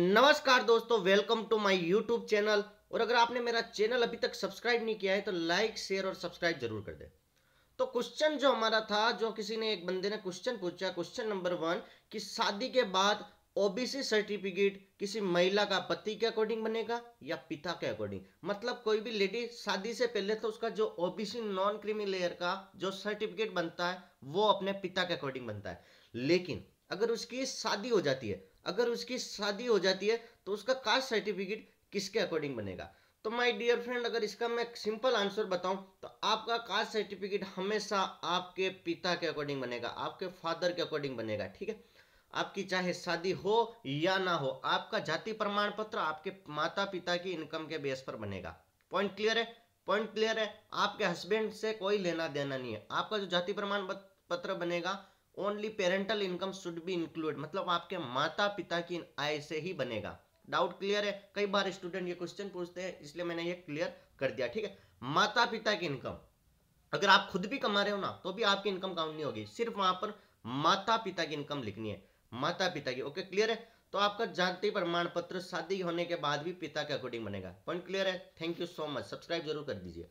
नमस्कार दोस्तों welcome to my YouTube channel और अगर आपने मेरा चैनल अभी तक सब्सक्राइब नहीं किया है तो लाइक शेयर और सब्सक्राइब जरूर कर दे तो क्वेश्चन जो हमारा था जो किसी ने एक बंदे ने क्वेश्चन पूछा क्वेश्चन नंबर वन कि शादी के बाद ओबीसी सर्टिफिकेट किसी महिला का पति के अकॉर्डिंग बनेगा या पिता के अकॉर्डिंग मतलब कोई भी लेडी शादी से पहले तो उसका जो ओबीसी नॉन क्रीमी लेयर का जो सर्टिफिकेट बनता है वो अपने पिता के अकॉर्डिंग बनता है लेकिन अगर उसकी शादी हो जाती है अगर उसकी शादी हो जाती है तो उसका कास्ट सर्टिफिकेट किसके अकॉर्डिंग बनेगा तो माय डियर फ्रेंड अगर इसका मैं सिंपल आंसर बताऊं तो आपका कास्ट सर्टिफिकेट हमेशा आपके पिता के अकॉर्डिंग बनेगा आपके फादर के अकॉर्डिंग बनेगा ठीक है आपकी चाहे शादी हो या ना हो आपका जाति प्रमाण पत्र आपके माता पिता की इनकम के बेस पर बनेगा पॉइंट क्लियर है पॉइंट क्लियर है आपके हस्बैंड से कोई लेना देना नहीं है आपका जो जाति प्रमाण पत्र बनेगा only parental income should be include मतलब आपके माता पिता की आय से ही बनेगा डाउट क्लियर है कई बार स्टूडेंट ये क्वेश्चन पूछते हैं इसलिए मैंने ये क्लियर कर दिया ठीक है माता पिता की इनकम अगर आप खुद भी कमा रहे हो ना तो भी आपकी इनकम काउंट नहीं होगी सिर्फ वहां पर माता पिता की इनकम लिखनी है माता पिता की ओके क्लियर है तो आपका जाति प्रमाण पत्र शादी होने के बाद भी पिता के अकॉर्डिंग बनेगा पॉइंट क्लियर है thank you so much subscribe जरूर कर दीजिए